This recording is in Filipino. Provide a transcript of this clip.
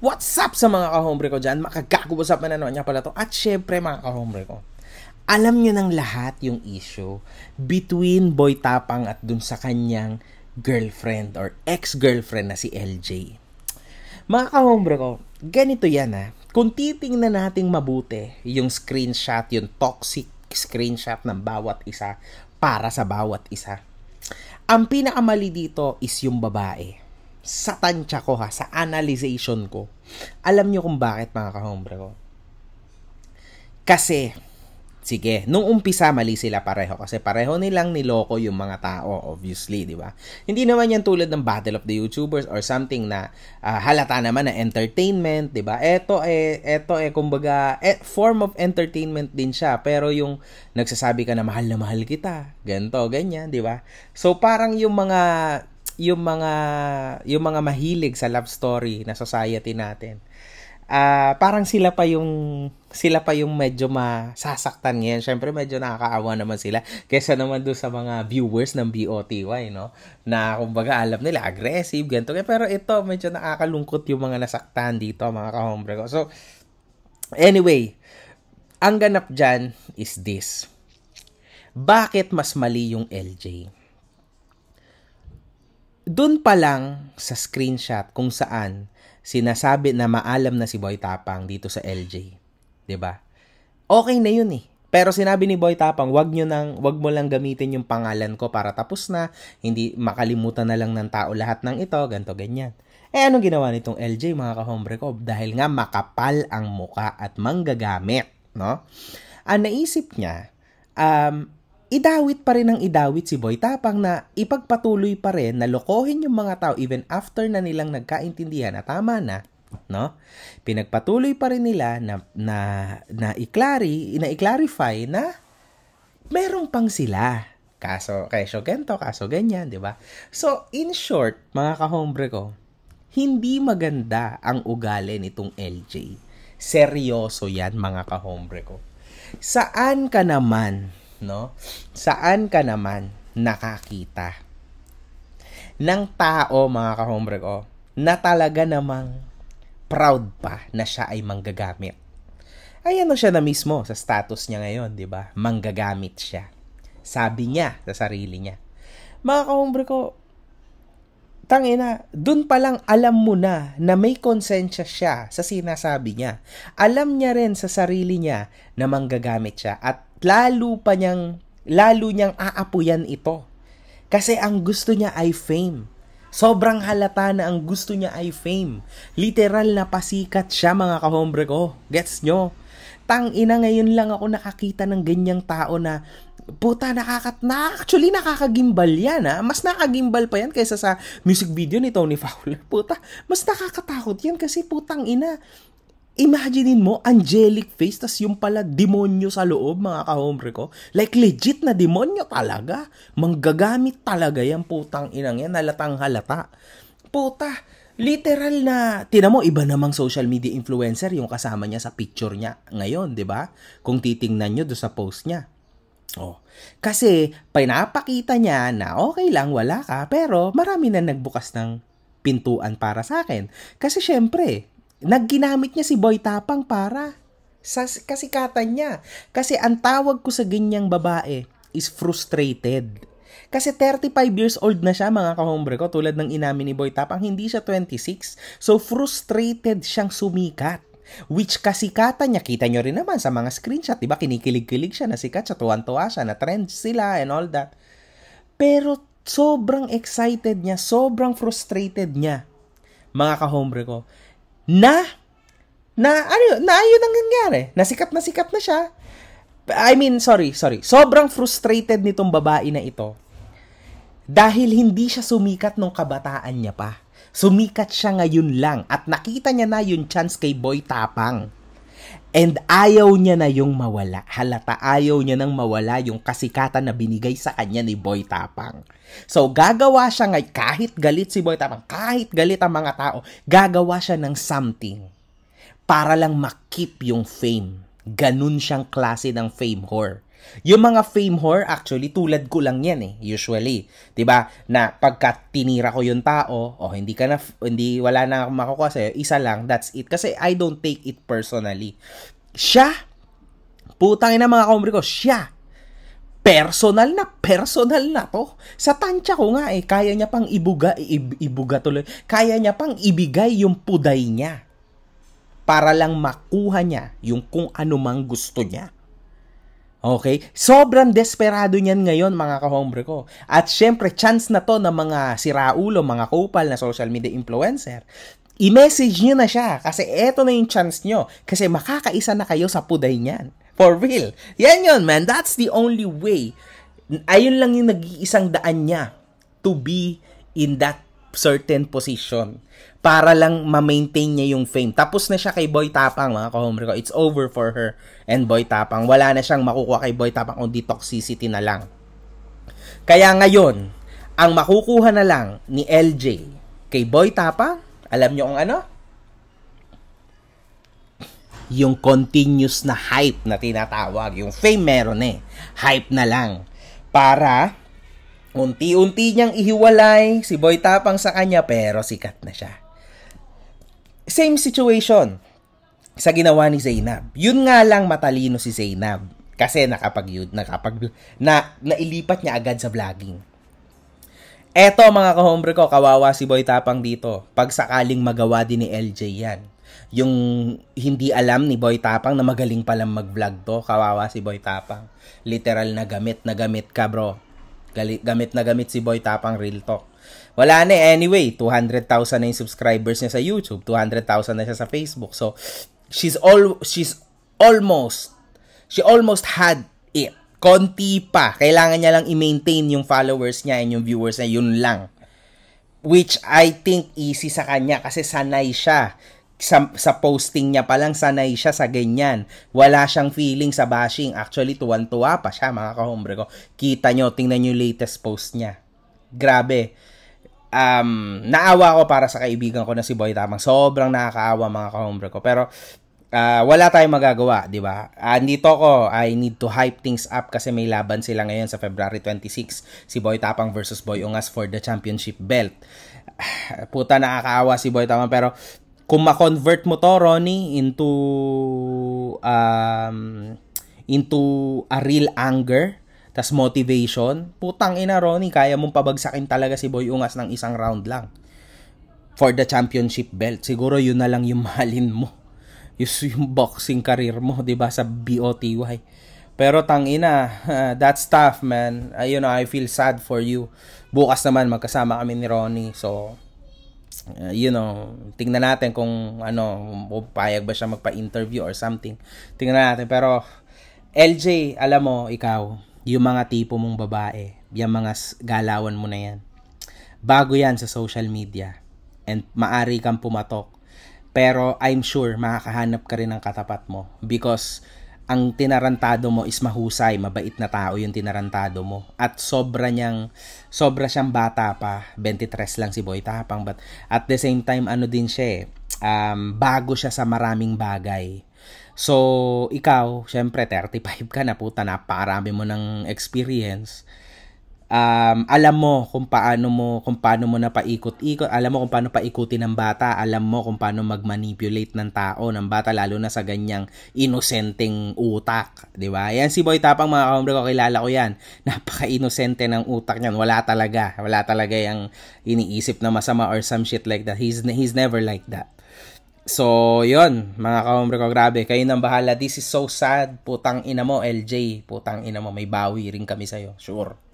What's up sa mga kahombre ko dyan? Makagago what's up naman niya pala to. At syempre mga kahombre ko, alam nyo ng lahat yung issue between Boy Tapang at dun sa kanyang girlfriend or ex-girlfriend na si LJ. Mga kahombre ko, ganito yan ha. Ah. Kung titingnan natin mabuti yung screenshot, yung toxic screenshot ng bawat isa para sa bawat isa. Ang pinakamali dito is yung babae sa tansya ko ha, sa analyzation ko, alam nyo kung bakit mga kahombre ko. Kasi, sige, nung umpisa mali sila pareho kasi pareho nilang niloko yung mga tao, obviously, di ba? Hindi naman yan tulad ng Battle of the YouTubers or something na uh, halata naman na entertainment, di ba? Eto eh, eto eh, kumbaga, eh, form of entertainment din siya, pero yung nagsasabi ka na mahal na mahal kita, ganto, ganyan, di ba? So, parang yung mga yung mga yung mga mahilig sa love story na society natin. Uh, parang sila pa yung sila pa yung medyo masasaktan ngayon. Syempre medyo nakakaawa naman sila kaysa naman do sa mga viewers ng BOTY, no? Na kumbaga alam nila aggressive ganto. Pero ito medyo nakakalungkot yung mga nasaktan dito, mga kahombre ko. So anyway, ang ganap diyan is this. Bakit mas mali yung LJ? Doon pa lang sa screenshot kung saan sinasabi na maalam na si Boy Tapang dito sa LJ. 'Di ba? Okay na 'yun eh. Pero sinabi ni Boy Tapang, wag niyo nang wag mo lang gamitin yung pangalan ko para tapos na, hindi makalimutan na lang ng tao lahat ng ito, ganto ganyan. Eh anong ginawa nitong LJ mga kahombre ko? Dahil nga makapal ang muka at manggagamit, no? Ang naisip niya, um, idawit pa rin ang idawit si Boy Tapang na ipagpatuloy pa rin na lokohin yung mga tao even after na nilang nagkaintindihan na tama na, no? Pinagpatuloy pa rin nila na na na i-clarify, na i-clarify na meron pang sila. Kaso kaso gento, kaso ganyan, 'di ba? So, in short, mga kahombre ko, hindi maganda ang ugali nitong LJ. Seryoso 'yan, mga kahombre ko. Saan ka naman no? Saan ka naman nakakita ng tao, mga kahombre ko, oh, na talaga namang proud pa na siya ay manggagamit. Ay ano siya na mismo sa status niya ngayon, di ba? Manggagamit siya. Sabi niya sa sarili niya. Mga kahombre ko, oh, tangina, dun pa lang alam mo na na may konsensya siya sa sinasabi niya. Alam niya rin sa sarili niya na manggagamit siya at lalo pa niyang, lalo niyang aapuyan ito. Kasi ang gusto niya ay fame. Sobrang halata na ang gusto niya ay fame. Literal na pasikat siya mga kahombre ko. Gets nyo? Tang ina ngayon lang ako nakakita ng ganyang tao na puta nakakat na actually nakakagimbal yan ha. Mas nakagimbal pa yan kaysa sa music video ni Tony Fowler. Puta, mas nakakatakot yan kasi putang ina. Imaginein mo, angelic face, tas yung pala demonyo sa loob, mga kahombre ko. Like, legit na demonyo talaga. Manggagamit talaga yan, putang inang yan, halatang halata. Puta, literal na, tina mo, iba namang social media influencer yung kasama niya sa picture niya ngayon, di ba? Kung titingnan nyo do sa post niya. Oh. Kasi pinapakita niya na okay lang, wala ka, pero marami na nagbukas ng pintuan para sa akin. Kasi syempre, nagginamit niya si Boy Tapang para sa kasikatan niya. Kasi ang tawag ko sa ganyang babae is frustrated. Kasi 35 years old na siya mga kahombre ko tulad ng inamin ni Boy Tapang, hindi siya 26. So frustrated siyang sumikat. Which kasikatan niya, kita nyo rin naman sa mga screenshot, diba? Kinikilig-kilig siya, nasikat siya, tuwan-tuwa siya, na trend sila and all that. Pero sobrang excited niya, sobrang frustrated niya, mga kahombre ko na na ano na yun ang nangyari. Nasikat na sikat na siya. I mean, sorry, sorry. Sobrang frustrated nitong babae na ito dahil hindi siya sumikat nung kabataan niya pa. Sumikat siya ngayon lang at nakita niya na yung chance kay Boy Tapang. And ayaw niya na yung mawala. Halata, ayaw niya nang mawala yung kasikatan na binigay sa kanya ni Boy Tapang. So, gagawa siya ngay kahit galit si Boy Tapang, kahit galit ang mga tao, gagawa siya ng something para lang makip yung fame. Ganun siyang klase ng fame whore. Yung mga fame whore, actually, tulad ko lang yan eh, usually. ba diba? Na pagka tinira ko yung tao, o oh, hindi ka na, hindi, wala na akong makukuha sa'yo, isa lang, that's it. Kasi I don't take it personally. Siya, putang ina mga kombre ko, siya, personal na personal na to. Sa tansya ko nga eh, kaya niya pang ibuga, ib, ibuga tuloy, kaya niya pang ibigay yung puday niya para lang makuha niya yung kung ano mang gusto niya. Okay? Sobrang desperado niyan ngayon mga kahombre ko. At syempre, chance na to ng mga siraulo, mga kupal na social media influencer. I-message niyo na siya kasi eto na yung chance niyo. Kasi makakaisa na kayo sa puday niyan. For real. Yan yon man. That's the only way. Ayun lang yung nag-iisang daan niya to be in that certain position para lang ma-maintain niya yung fame. Tapos na siya kay Boy Tapang, mga kahomre ko. It's over for her and Boy Tapang. Wala na siyang makukuha kay Boy Tapang kundi toxicity na lang. Kaya ngayon, ang makukuha na lang ni LJ kay Boy Tapang, alam niyo kung ano? Yung continuous na hype na tinatawag. Yung fame meron eh. Hype na lang. Para Unti-unti niyang ihiwalay si Boy Tapang sa kanya pero sikat na siya. Same situation sa ginawa ni Zainab. Yun nga lang matalino si Zainab kasi nakapag nakapag na nailipat niya agad sa vlogging. Eto mga kahombre ko, kawawa si Boy Tapang dito. Pag sakaling magawa din ni LJ yan. Yung hindi alam ni Boy Tapang na magaling palang mag-vlog to, kawawa si Boy Tapang. Literal na gamit na gamit ka bro Gamit na gamit si Boy Tapang Real Talk. Wala na eh. Anyway, 200,000 na yung subscribers niya sa YouTube. 200,000 na siya sa Facebook. So, she's all she's almost she almost had it. Konti pa. Kailangan niya lang i-maintain yung followers niya and yung viewers niya. Yun lang. Which I think easy sa kanya kasi sanay siya sa, sa posting niya pa lang sanay siya sa ganyan. Wala siyang feeling sa bashing. Actually, tuwan-tuwa pa siya mga kahombre ko. Kita nyo, tingnan nyo latest post niya. Grabe. Um, naawa ko para sa kaibigan ko na si Boy Tamang. Sobrang nakakaawa mga kahombre ko. Pero uh, wala tayong magagawa, di ba? Uh, ah, dito ko, I need to hype things up kasi may laban sila ngayon sa February 26. Si Boy Tapang versus Boy Ungas for the championship belt. Ah, puta nakakaawa si Boy Tamang. pero kung ma-convert mo to Ronnie into um into a real anger tas motivation putang ina Ronnie kaya mong pabagsakin talaga si Boy Ungas ng isang round lang for the championship belt siguro yun na lang yung mahalin mo yung boxing career mo 'di ba sa BOTY pero tangina, uh, that's tough man. Uh, you know, I feel sad for you. Bukas naman magkasama kami ni Ronnie. So, Uh, you know, tingnan natin kung ano, payag ba siya magpa-interview or something. Tingnan natin. Pero, LJ, alam mo, ikaw, yung mga tipo mong babae, yung mga galawan mo na yan, bago yan sa social media. And maari kang pumatok. Pero I'm sure makakahanap ka rin ng katapat mo. Because ang tinarantado mo is mahusay, mabait na tao yung tinarantado mo. At sobra niyang, sobra siyang bata pa. 23 lang si Boy Tapang. But at the same time, ano din siya eh, um, bago siya sa maraming bagay. So, ikaw, syempre 35 ka na puta, na, napakarami mo ng experience um, alam mo kung paano mo kung paano mo na paikot-ikot, alam mo kung paano paikutin ng bata, alam mo kung paano magmanipulate ng tao, ng bata lalo na sa ganyang inosenteng utak, 'di ba? Yan si Boy Tapang mga hombre ko kilala ko 'yan. Napaka-inosente ng utak niyan, wala talaga, wala talaga yang iniisip na masama or some shit like that. He's he's never like that. So, yon mga kaombre ko, grabe. Kayo nang bahala. This is so sad. Putang ina mo, LJ. Putang ina mo. May bawi rin kami sa'yo. Sure.